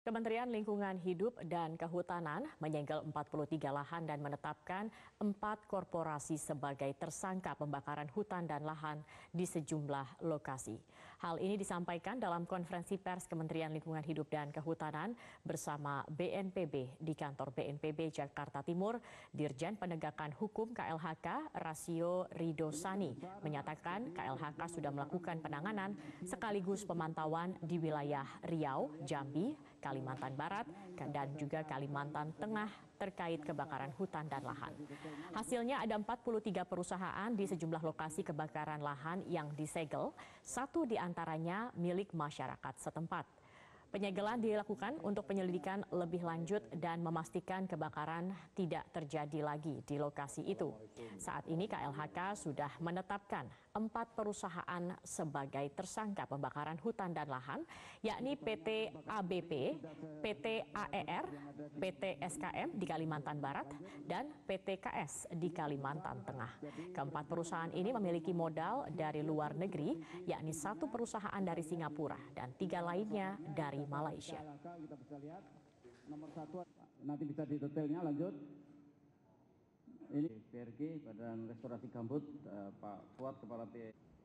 Kementerian Lingkungan Hidup dan Kehutanan menyegel 43 lahan dan menetapkan empat korporasi sebagai tersangka pembakaran hutan dan lahan di sejumlah lokasi. Hal ini disampaikan dalam konferensi pers Kementerian Lingkungan Hidup dan Kehutanan bersama BNPB di kantor BNPB Jakarta Timur. Dirjen Penegakan Hukum KLHK Rasio Rido Sani menyatakan KLHK sudah melakukan penanganan sekaligus pemantauan di wilayah Riau, Jambi, Kalimantan Barat, dan juga Kalimantan Tengah terkait kebakaran hutan dan lahan. Hasilnya ada 43 perusahaan di sejumlah lokasi kebakaran lahan yang disegel, satu di antaranya milik masyarakat setempat. Penyegelan dilakukan untuk penyelidikan lebih lanjut dan memastikan kebakaran tidak terjadi lagi di lokasi itu. Saat ini KLHK sudah menetapkan empat perusahaan sebagai tersangka pembakaran hutan dan lahan, yakni PT ABP, PT AER, PT SKM di Kalimantan Barat, dan PT KS di Kalimantan Tengah. Keempat perusahaan ini memiliki modal dari luar negeri, yakni satu perusahaan dari Singapura dan tiga lainnya dari dari Malaysia. Kita bisa lihat nomor satu nanti bisa detailnya lanjut. Ini PRG Badan Restorasi Gambut eh, Pak Fuad Kepala PRG.